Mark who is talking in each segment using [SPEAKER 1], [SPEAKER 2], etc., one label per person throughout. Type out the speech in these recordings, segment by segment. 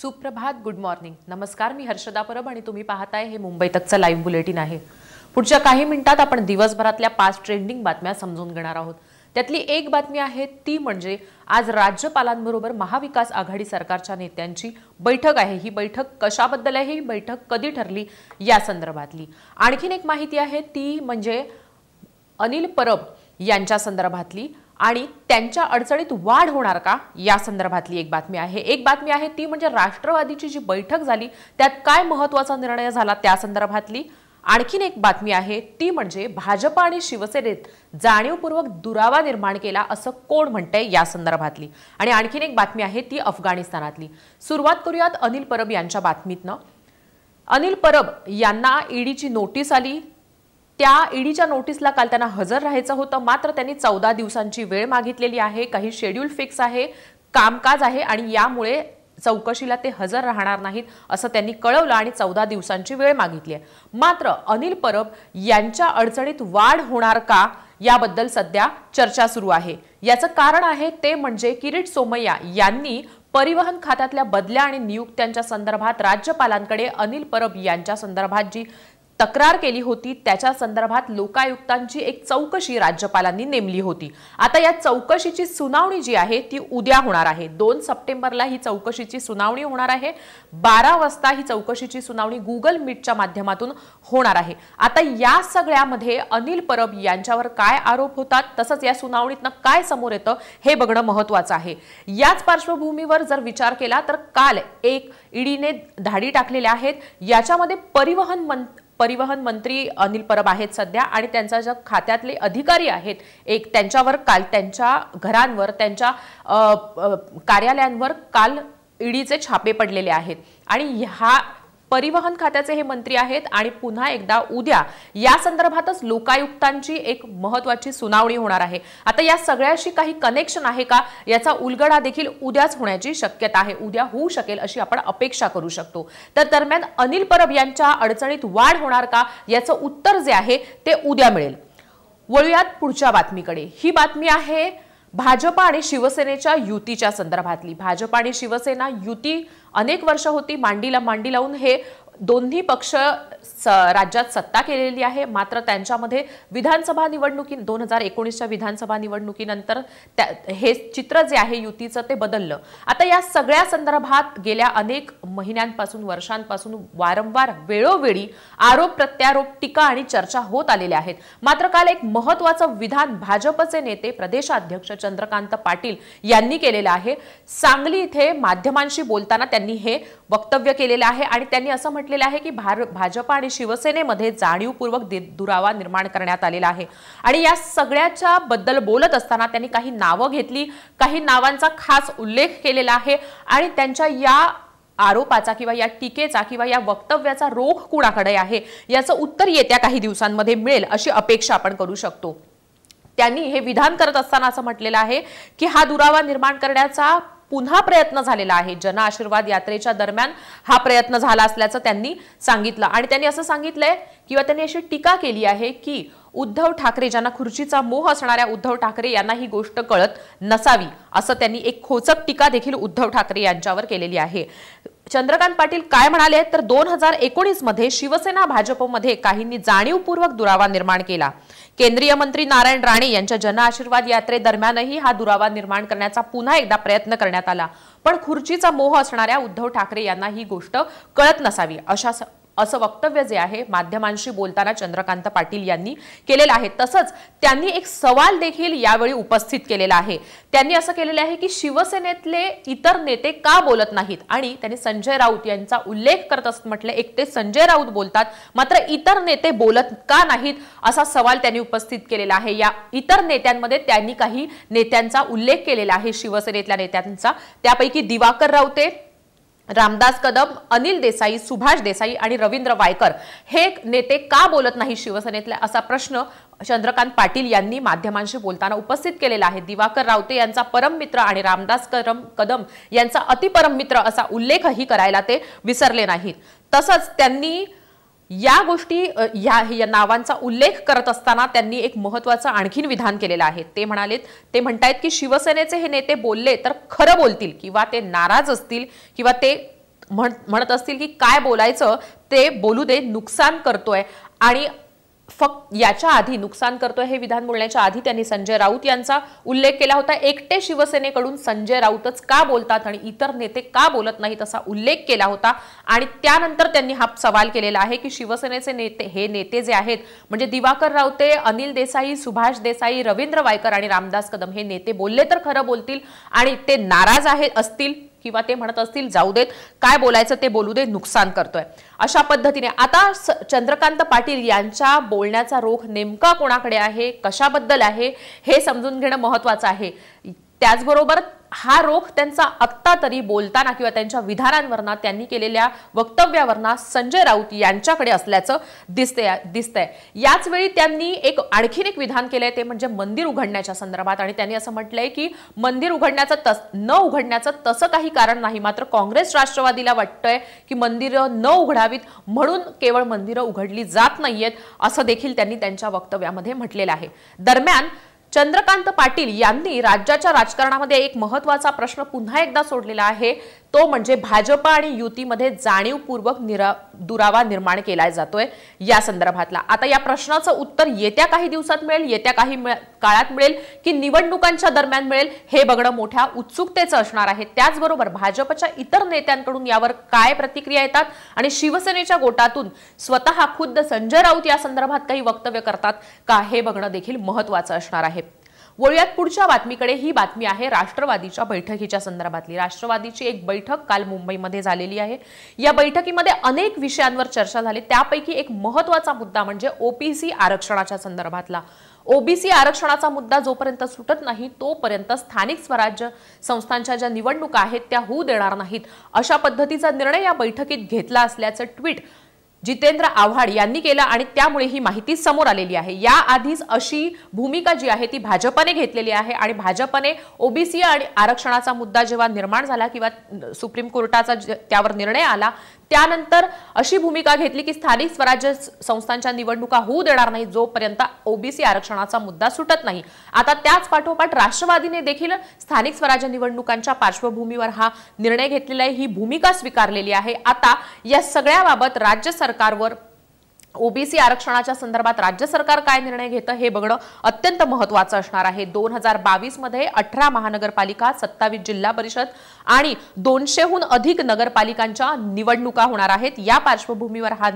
[SPEAKER 1] सुप्रभात good morning नमस्कार मी हर्षदा परब आणि तुम्ही पाहताय हे मुंबई तकचं लाईव्ह बुलेटिन आहे पुढच्या काही मिनिटात आपण दिवसभरातल्या पाच ट्रेंडिंग बातम्या समजून घेणार आहोत त्यातली एक बातमी आहे ती म्हणजे आज राज्यपालांबरोबर महाविकास आघाडी सरकारच्या नेत्यांची बैठक आहे ही बैठक कशाबद्दल आहे ही बैठक कधी ठरली या संदर्भातली आणखीन एक माहिती आहे ती म्हणजे अनिल परब यांच्या संदर्भातली आणि त्यांच्या अडचणीत वाढ होणार का या संदर्भातली एक बातमी आहे एक बातमी आहे ती म्हणजे राष्ट्रवादीची जी बैठक झाली त्यात काय महत्त्वाचा निर्णय झाला त्या संदर्भातली आणखीन एक बातमी आहे ती म्हणजे भाजप आणि शिवसेनेत जाणीवपूर्वक दुरावा निर्माण केला असं कोण म्हणतंय या संदर्भातली आणि आणखीन एक बातमी आहे ती अफगाणिस्तानातली सुरुवात करूयात अनिल परब यांच्या बातमीतनं अनिल परब यांना ईडीची नोटीस आली त्या ईडीच्या नोटीसला काल त्यांना हजर राहायचं होतं मात्र त्यांनी चौदा दिवसांची वेळ मागितलेली आहे काही शेड्यूल फिक्स आहे कामकाज आहे आणि यामुळे चौकशीला ते हजर राहणार नाहीत असं त्यांनी कळवलं आणि चौदा दिवसांची वेळ मागितली आहे मात्र अनिल परब यांच्या अडचणीत वाढ होणार का याबद्दल सध्या चर्चा सुरू आहे याचं कारण आहे ते म्हणजे किरीट सोमय्या यांनी परिवहन खात्यातल्या बदल्या आणि नियुक्त्यांच्या संदर्भात राज्यपालांकडे अनिल परब यांच्या संदर्भात जी तक्रार केली होती त्याच्या संदर्भात लोकायुक्तांची एक चौकशी राज्यपालांनी नेमली होती आता या चौकशीची सुनावणी जी आहे ती उद्या होणार आहे दोन सप्टेंबरला ही चौकशीची सुनावणी होणार आहे बारा वाजता ही चौकशीची सुनावणी गुगल मीटच्या माध्यमातून होणार आहे आता या सगळ्यामध्ये अनिल परब यांच्यावर काय आरोप होतात तसंच या सुनावणीतनं काय समोर येतं हे बघणं महत्वाचं आहे याच पार्श्वभूमीवर जर विचार केला तर काल एक ईडीने धाडी टाकलेल्या आहेत याच्यामध्ये परिवहन मंत्री परिवहन मंत्री अनिल परब आहेत सध्या आणि त्यांचा ज्या खात्यातले अधिकारी आहेत एक त्यांच्यावर काल त्यांच्या घरांवर त्यांच्या कार्यालयांवर काल ईडीचे छापे पडलेले आहेत आणि ह्या परिवहन खात्याचे हे मंत्री आहेत आणि पुन्हा एकदा उद्या या संदर्भातच लोकायुक्तांची एक महत्वाची सुनावणी होणार आहे आता या सगळ्याशी काही कनेक्शन आहे का याचा उलगडा देखील उद्याच होण्याची शक्यता आहे उद्या होऊ शकेल अशी आपण अपेक्षा करू शकतो तर दरम्यान अनिल परब यांच्या अडचणीत वाढ होणार का याचं उत्तर जे आहे ते उद्या मिळेल वळूयात पुढच्या बातमीकडे ही बातमी आहे भाजप आणि शिवसेनेच्या युतीच्या संदर्भातली भाजप आणि शिवसेना युती अनेक वर्ष होती मांडीला मांडी लावून हे दोन्ही पक्ष राज्यात सत्ता केलेली आहे मात्र त्यांच्यामध्ये विधानसभा निवडणुकी दोन हजार एकोणीसच्या विधानसभा निवडणुकीनंतर त्या हे चित्र जे आहे युतीचं ते बदललं आता या सगळ्या संदर्भात गेल्या अनेक महिन्यांपासून वर्षांपासून वारंवार वेळोवेळी आरोप प्रत्यारोप टीका आणि चर्चा होत आलेल्या आहेत मात्र काल एक महत्वाचं विधान भाजपचे नेते प्रदेशाध्यक्ष चंद्रकांत पाटील यांनी केलेलं आहे सांगली इथे माध्यमांशी बोलताना त्यांनी हे वक्तव्य केलेलं आहे आणि त्यांनी असं म्हटलं म्हटलेलं आहे की भार भाजप आणि शिवसेनेमध्ये जाणीवपूर्वक दुरावा निर्माण करण्यात आलेला आहे आणि या सगळ्याच्या बद्दल बोलत असताना त्यांनी काही नावं घेतली काही नावांचा खास उल्लेख केलेला आहे आणि त्यांच्या या आरोपाचा किंवा या टीकेचा किंवा या वक्तव्याचा रोख कुणाकडे आहे याचं उत्तर येत्या काही दिवसांमध्ये मिळेल अशी अपेक्षा आपण करू शकतो त्यांनी हे विधान करत असताना असं म्हटलेलं आहे की हा दुरावा निर्माण करण्याचा पुन्हा प्रयत्न झालेला आहे आशीर्वाद यात्रेच्या दरम्यान हा प्रयत्न झाला असल्याचं त्यांनी सांगितलं आणि त्यांनी असं सांगितलंय किंवा त्यांनी अशी टीका केली आहे की उद्धव ठाकरे ज्यांना खुर्चीचा मोह असणाऱ्या उद्धव ठाकरे यांना ही गोष्ट कळत नसावी असं त्यांनी एक खोचक टीका देखील उद्धव ठाकरे यांच्यावर केलेली आहे चंद्रकांत पाटील काय म्हणाले तर दोन हजार एकोणीस मध्ये शिवसेना भाजपमध्ये काहींनी जाणीवपूर्वक दुरावा निर्माण केला केंद्रीय मंत्री नारायण राणे यांच्या जनआशीर्वाद यात्रेदरम्यानही हा दुरावा निर्माण करण्याचा पुन्हा एकदा प्रयत्न करण्यात आला पण खुर्चीचा मोह असणाऱ्या उद्धव ठाकरे यांना ही गोष्ट कळत नसावी अशा असं वक्तव्य जे आहे माध्यमांशी बोलताना चंद्रकांत पाटील यांनी केलेलं आहे तसंच त्यांनी एक सवाल देखील यावेळी उपस्थित केलेला आहे त्यांनी असं केलेलं आहे की शिवसेनेतले इतर नेते का बोलत नाहीत आणि त्यांनी संजय राऊत यांचा उल्लेख करत असत म्हटले ते संजय राऊत बोलतात मात्र इतर नेते बोलत का नाहीत असा सवाल त्यांनी उपस्थित केलेला आहे या इतर नेत्यांमध्ये त्यांनी काही नेत्यांचा उल्लेख केलेला आहे शिवसेनेतल्या नेत्यांचा त्यापैकी दिवाकर राऊते रामदास कदम अनिल देसाई सुभाष देसाई आणि रवींद्र वायकर हे नेते का बोलत नाही शिवसेनेतले असा प्रश्न चंद्रकांत पाटील यांनी माध्यमांशी बोलताना उपस्थित केलेला आहे दिवाकर रावते यांचा परममित्र आणि रामदास करम कदम यांचा मित्र असा उल्लेखही करायला ते विसरले नाहीत तसंच त्यांनी या गोष्टी या, या नावांचा उल्लेख करत असताना त्यांनी एक महत्वाचं आणखीन विधान केलेलं आहे ते म्हणालेत ते म्हणतायत की शिवसेनेचे हे नेते बोलले तर खरं बोलतील किंवा ते नाराज असतील किंवा ते म्हणत असतील की काय बोलायचं ते बोलू दे नुकसान करतोय आणि फक्त याच्या आधी नुकसान करतोय हे विधान बोलण्याच्या आधी त्यांनी संजय राऊत यांचा उल्लेख केला होता एकटे शिवसेनेकडून संजय राऊतच का बोलतात आणि इतर नेते का बोलत नाहीत असा उल्लेख केला होता आणि त्यानंतर त्यांनी हा सवाल केलेला आहे की शिवसेनेचे नेते हे नेते जे आहेत म्हणजे दिवाकर रावते अनिल देसाई सुभाष देसाई रवींद्र वायकर आणि रामदास कदम हे नेते बोलले तर खरं बोलतील आणि ते नाराज आहेत असतील किंवा ते म्हणत असतील जाऊ देत काय बोलायचं ते बोलू दे नुकसान करतोय अशा पद्धतीने आता चंद्रकांत पाटील यांच्या बोलण्याचा रोख नेमका कोणाकडे आहे कशाबद्दल आहे हे समजून घेणं महत्वाचं आहे त्याचबरोबर हा रोख त्यांचा आत्ता तरी बोलताना किंवा त्यांच्या विधानांवर त्यांनी केलेल्या वक्तव्यावरना संजय राऊत यांच्याकडे असल्याचं दिसते दिसतंय याच वेळी त्यांनी एक आणखीन एक विधान केलंय ते म्हणजे मंदिर उघडण्याच्या संदर्भात आणि त्यांनी असं म्हटलंय की मंदिर उघडण्याचं तस न उघडण्याचं तसं काही कारण नाही मात्र काँग्रेस राष्ट्रवादीला वाटतंय की मंदिरं न उघडावीत म्हणून केवळ मंदिरं उघडली जात नाहीयेत असं देखील त्यांनी त्यांच्या वक्तव्यामध्ये म्हटलेलं आहे दरम्यान चंद्रकांत पाटील यांनी राज्याच्या राजकारणामध्ये एक महत्वाचा प्रश्न पुन्हा एकदा सोडलेला आहे तो म्हणजे भाजपा आणि युतीमध्ये जाणीवपूर्वक निरा दुरावा निर्माण केला जातोय या संदर्भातला आता या प्रश्नाचं उत्तर येत्या काही दिवसात मिळेल येत्या काही काळात मिळेल की निवडणुकांच्या दरम्यान मिळेल हे बघणं मोठ्या उत्सुकतेचं असणार आहे त्याचबरोबर भाजपच्या इतर नेत्यांकडून यावर काय प्रतिक्रिया येतात आणि शिवसेनेच्या गोटातून स्वतः खुद्द संजय राऊत या संदर्भात काही वक्तव्य करतात का हे बघणं देखील महत्वाचं असणार आहे वळूयात पुढच्या बातमीकडे ही बातमी आहे राष्ट्रवादीच्या बैठकीच्या संदर्भातली राष्ट्रवादीची एक बैठक काल मुंबईमध्ये झालेली आहे या बैठकीमध्ये अनेक विषयांवर चर्चा झाली त्यापैकी एक महत्वाचा मुद्दा म्हणजे ओबीसी आरक्षणाच्या संदर्भातला ओबीसी आरक्षणाचा मुद्दा जोपर्यंत सुटत नाही तोपर्यंत स्थानिक स्वराज्य संस्थांच्या ज्या निवडणुका आहेत त्या होऊ देणार नाहीत अशा पद्धतीचा निर्णय या बैठकीत घेतला असल्याचं ट्विट जितेंद्र आव्हाड यांनी केलं आणि त्यामुळे ही माहिती समोर आलेली आहे याआधीच अशी भूमिका जी आहे ती भाजपने घेतलेली आहे आणि भाजपने ओबीसी आणि आरक्षणाचा मुद्दा जेव्हा निर्माण झाला किंवा सुप्रीम कोर्टाचा त्यावर निर्णय आला त्यानंतर अशी भूमिका घेतली की स्थानिक स्वराज्य संस्थांच्या निवडणुका होऊ देणार नाही जोपर्यंत ओबीसी आरक्षणाचा मुद्दा सुटत नाही आता त्याच पाठोपाठ राष्ट्रवादीने देखील स्थानिक स्वराज्य निवडणुकांच्या पार्श्वभूमीवर हा निर्णय घेतलेला आहे ही भूमिका स्वीकारलेली आहे आता या सगळ्याबाबत राज्य सरकारवर ओबीसी आरक्षणाच्या संदर्भात राज्य सरकार काय निर्णय घेतं हे बघणं अत्यंत महत्वाचं असणार आहे दोन हजार बावीस मध्ये अठरा महानगरपालिका सत्तावीस जिल्हा परिषद आणि दोनशेहून अधिक नगरपालिकांच्या निवडणुका होणार आहेत या पार्श्वभूमीवर हा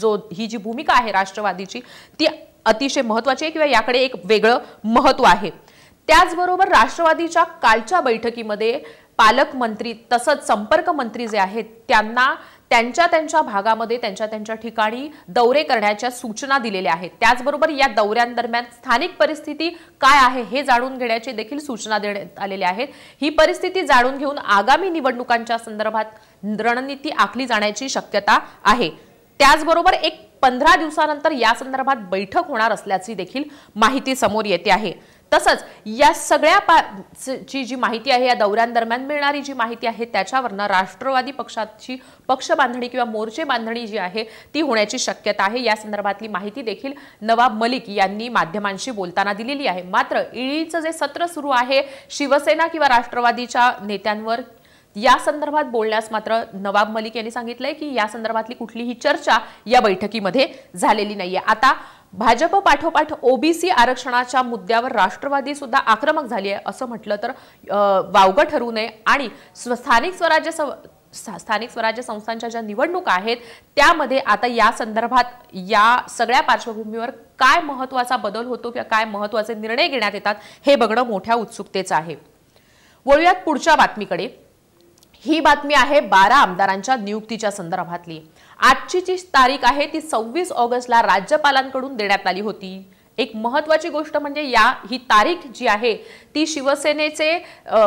[SPEAKER 1] जो ही जी भूमिका आहे राष्ट्रवादीची ती अतिशय महत्वाची आहे किंवा याकडे एक वेगळं महत्व आहे त्याचबरोबर राष्ट्रवादीच्या कालच्या बैठकीमध्ये पालकमंत्री तसंच संपर्क मंत्री जे आहेत त्यांना त्यांच्या त्यांच्या भागामध्ये त्यांच्या त्यांच्या ठिकाणी दौरे करण्याच्या सूचना दिलेल्या आहेत त्याचबरोबर या दौऱ्यांदरम्यान स्थानिक परिस्थिती काय आहे हे जाणून घेण्याची देखील सूचना देण्यात आलेल्या आहेत ही परिस्थिती जाणून घेऊन आगामी निवडणुकांच्या संदर्भात रणनीती आखली जाण्याची शक्यता आहे त्याचबरोबर एक पंधरा दिवसानंतर या संदर्भात बैठक होणार असल्याची देखील माहिती समोर येते आहे तसंच या सगळ्या पा जी जी माहिती आहे या दौऱ्यांदरम्यान मिळणारी जी माहिती आहे त्याच्यावरनं राष्ट्रवादी पक्षाची पक्ष बांधणी किंवा मोर्चे बांधणी जी आहे ती होण्याची शक्यता आहे या संदर्भातली माहिती देखील नवाब मलिक यांनी माध्यमांशी बोलताना दिलेली आहे मात्र ईडीचं जे सत्र सुरू आहे शिवसेना किंवा राष्ट्रवादीच्या नेत्यांवर या संदर्भात बोलण्यास मात्र नवाब मलिक यांनी सांगितलंय की या संदर्भातली कुठलीही चर्चा या बैठकीमध्ये झालेली नाहीये आता भाजप पाठोपाठ ओबीसी आरक्षणाच्या मुद्द्यावर राष्ट्रवादी सुद्धा आक्रमक झाली आहे असं म्हटलं तर वावगं ठरू नये आणि स्थानिक स्वराज्य स्थानिक स्वराज्य संस्थांच्या ज्या निवडणूक आहेत त्यामध्ये आता या संदर्भात या सगळ्या पार्श्वभूमीवर काय महत्वाचा बदल होतो किंवा काय महत्वाचे निर्णय घेण्यात येतात हे बघणं मोठ्या उत्सुकतेचं आहे वळूयात पुढच्या बातमीकडे ही बातमी आहे बारा आमदारांच्या नियुक्तीच्या संदर्भातली आजची जी तारीख आहे ती सव्वीस ऑगस्टला राज्यपालांकडून देण्यात आली होती एक महत्वाची गोष्ट म्हणजे या ही तारीख जी आहे ती शिवसेनेचे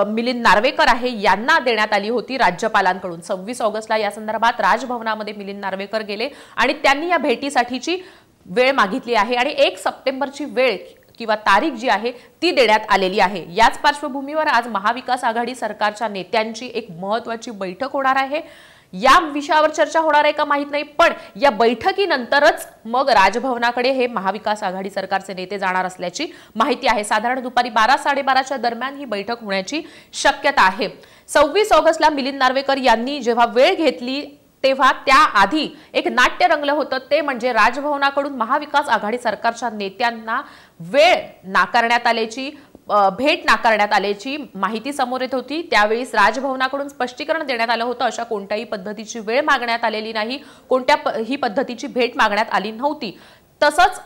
[SPEAKER 1] मिलिंद नार्वेकर आहे यांना देण्यात आली होती राज्यपालांकडून सव्वीस ऑगस्टला या संदर्भात राजभवनामध्ये मिलिंद नार्वेकर गेले आणि त्यांनी या भेटीसाठीची वेळ मागितली आहे आणि एक सप्टेंबरची वेळ किंवा तारीख जी आहे ती देण्यात आलेली आहे याच पार्श्वभूमीवर आज महाविकास आघाडी सरकारच्या नेत्यांची एक महत्वाची बैठक होणार आहे या विषयावर चर्चा होणार आहे का माहीत नाही पण या बैठकीनंतरच मग राजभवनाकडे हे महाविकास आघाडी सरकारचे नेते जाणार असल्याची माहिती आहे साधारण दुपारी बारा साडेबाराच्या दरम्यान ही बैठक होण्याची शक्यता आहे सव्वीस ऑगस्टला मिलिंद नार्वेकर यांनी जेव्हा वेळ घेतली तेव्हा त्याआधी एक नाट्य रंगलं होतं ते म्हणजे राजभवनाकडून महाविकास आघाडी सरकारच्या नेत्यांना वेळ नाकारण्यात आल्याची भेट नाकारण्यात आल्याची माहिती समोर येत होती त्यावेळी राजभवनाकडून स्पष्टीकरण देण्यात आलं होतं अशा कोणत्याही पद्धतीची वेळ मागण्यात आलेली नाही कोणत्या ही पद्धतीची भेट मागण्यात आली नव्हती तसंच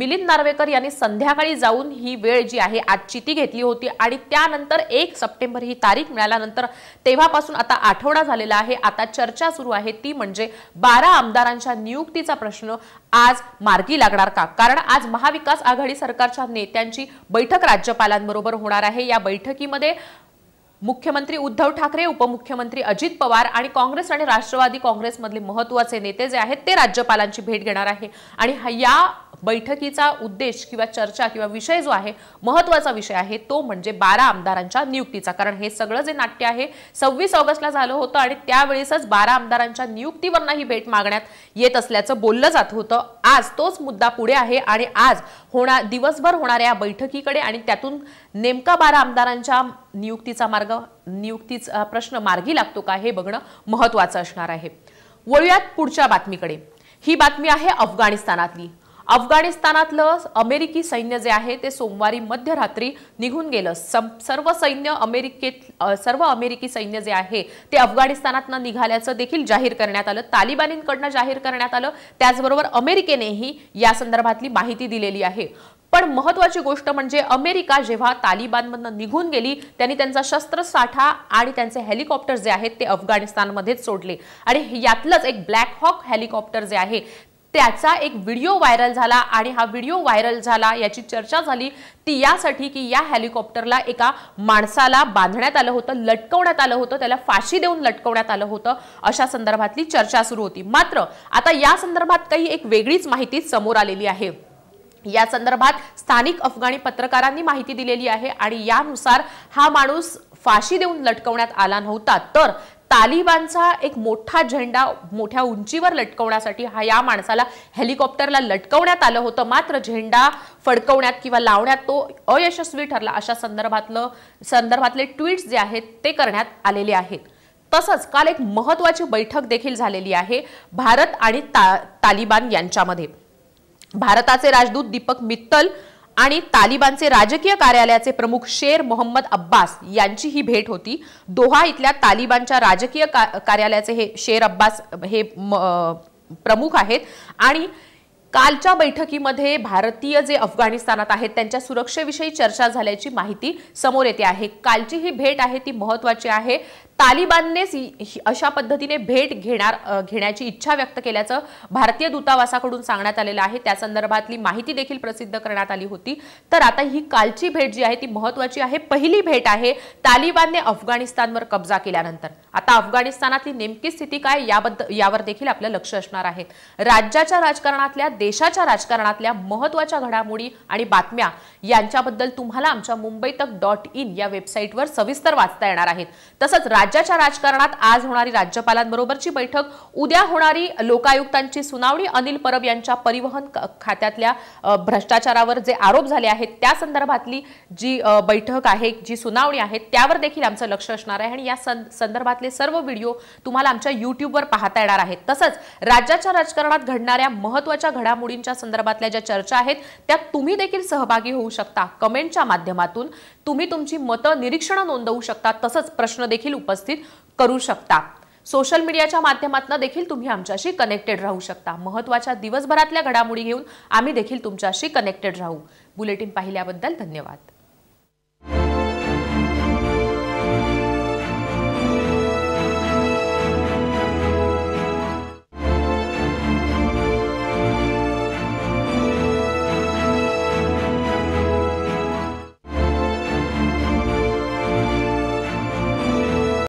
[SPEAKER 1] मिलिंद नार्वेकर यांनी संध्याकाळी जाऊन ही वेळ जी आहे आजची ती घेतली होती आणि त्यानंतर एक सप्टेंबर ही तारीख मिळाल्यानंतर तेव्हापासून आता आठवडा झालेला आहे आता चर्चा सुरू आहे ती म्हणजे बारा आमदारांच्या नियुक्तीचा प्रश्न आज मार्गी लागणार का कारण आज महाविकास आघाडी सरकारच्या नेत्यांची बैठक राज्यपालांबरोबर होणार आहे या बैठकीमध्ये मुख्यमंत्री उद्धव ठाकरे उपमुख्यमंत्री अजित पवार आणि काँग्रेस आणि राष्ट्रवादी काँग्रेसमधले महत्वाचे नेते जे आहेत ते राज्यपालांची भेट घेणार आहे आणि या बैठकीचा उद्देश किंवा चर्चा किंवा विषय जो आहे महत्वाचा विषय आहे तो म्हणजे बारा आमदारांच्या नियुक्तीचा कारण हे सगळं जे नाट्य आहे सव्वीस ऑगस्टला झालं होतं आणि त्यावेळेसच बारा आमदारांच्या नियुक्तीवरनाही भेट मागण्यात येत असल्याचं बोललं जात होतं आज तोच मुद्दा पुढे आहे आणि आज होणार दिवसभर होणाऱ्या बैठकीकडे आणि त्यातून नेमका बारा आमदारांच्या नियुक्तीचा मार्ग नियुक्तीचा प्रश्न मार्गी लागतो का हे बघणं महत्वाचं असणार आहे वळूयात पुढच्या बातमीकडे ही बातमी आहे अफगाणिस्तानातली अफगाणिस्तानातलं अमेरिकी सैन्य जे आहे ते सोमवारी मध्यरात्री निघून गेलं सर्व सैन्य अमेरिकेत सर्व अमेरिकी सैन्य जे आहे ते अफगाणिस्तानातनं निघाल्याचं देखील जाहीर करण्यात आलं तालिबानींकडनं जाहीर करण्यात आलं त्याचबरोबर अमेरिकेनेही या संदर्भातली माहिती दिलेली आहे पण महत्वाची गोष्ट म्हणजे अमेरिका जेव्हा तालिबानमधनं निघून गेली त्यांनी त्यांचा शस्त्रसाठा आणि त्यांचे हेलिकॉप्टर जे आहेत ते अफगाणिस्तानमध्येच सोडले आणि यातलंच एक ब्लॅक हॉक हेलिकॉप्टर जे आहे त्याचा एक व्हिडिओ व्हायरल झाला आणि हा व्हिडिओ व्हायरल झाला याची चर्चा झाली ती यासाठी की या हेलिकॉप्टरला एका माणसाला बांधण्यात आलं होतं लटकवण्यात आलं होतं त्याला फाशी देऊन लटकवण्यात आलं होतं अशा संदर्भातली चर्चा सुरू होती मात्र आता या संदर्भात काही एक वेगळीच माहिती समोर आलेली आहे या संदर्भात स्थानिक अफगाणी पत्रकारांनी माहिती दिलेली आहे आणि यानुसार हा माणूस फाशी देऊन लटकवण्यात आला नव्हता तर तालिबानचा एक मोठा झेंडा मोठ्या उंचीवर लटकवण्यासाठी हा या माणसाला हेलिकॉप्टरला लटकवण्यात आलं होतं मात्र झेंडा फडकवण्यात किंवा लावण्यात तो अयशस्वी ठरला अशा संदर्भातलं संदर्भातले ट्विट्स जे आहेत ते करण्यात आलेले आहेत तसंच काल एक महत्वाची बैठक देखील झालेली आहे भारत आणि ता तालिबान यांच्यामध्ये भारताचे राजदूत दीपक मित्तल आणि तालिबानचे राजकीय कार्यालयाचे प्रमुख शेर मोहम्मद अब्बास यांची ही भेट होती दोहा इथल्या तालिबानच्या राजकीय कार्यालयाचे हे शेर अब्बास हे प्रमुख आहेत आणि कालच्या बैठकीमध्ये भारतीय जे अफगाणिस्तानात आहेत त्यांच्या सुरक्षेविषयी चर्चा झाल्याची माहिती समोर येते आहे कालची ही भेट आहे ती महत्वाची आहे तालिबाननेच अशा पद्धतीने भेट घेणार घेण्याची इच्छा व्यक्त केल्याचं भारतीय दूतावासाकडून सांगण्यात आलेलं आहे त्या संदर्भातली माहिती देखील प्रसिद्ध करण्यात आली होती तर आता ही कालची भेट जी आहे ती महत्वाची आहे पहिली भेट आहे तालिबानने अफगाणिस्तानवर कब्जा केल्यानंतर आता अफगाणिस्तानातली नेमकी स्थिती काय याबद्दल यावर देखील आपलं लक्ष असणार आहे राज्याच्या राजकारणातल्या देशाच्या राजकारणातल्या महत्वाच्या घडामोडी आणि बातम्या यांच्याबद्दल तुम्हाला आमच्या मुंबई तक डॉट इन या वेबसाईटवर सविस्तर वाचता येणार आहेत तसंच राज्याच्या राजकारणात आज होणारी राज्यपालांबरोबरची बैठक उद्या होणारी लोकायुक्तांची सुनावणी अनिल परब यांच्या परिवहन खात्यातल्या भ्रष्टाचारावर जे आरोप झाले आहेत त्या संदर्भातली जी बैठक आहे जी सुनावणी आहे त्यावर देखील आमचं लक्ष असणार आहे आणि या संदर्भातले सर्व व्हिडिओ तुम्हाला आमच्या युट्यूबवर पाहता येणार आहेत तसंच राज्याच्या राजकारणात घडणाऱ्या महत्वाच्या घडामोडींच्या संदर्भातल्या ज्या चर्चा आहेत त्या तुम्ही देखील सहभागी होऊ शकता कमेंटच्या माध्यमातून तुम्ही तुमची मतं निरीक्षण नोंदवू शकता तसंच प्रश्न देखील उपस्थित करू शकता सोशल मीडियाच्या माध्यमातून देखील तुम्ही आमच्याशी कनेक्टेड राहू शकता महत्त्वाच्या दिवसभरातल्या घडामोडी घेऊन आम्ही देखील तुमच्याशी कनेक्टेड राहू बुलेटिन पाहिल्याबद्दल धन्यवाद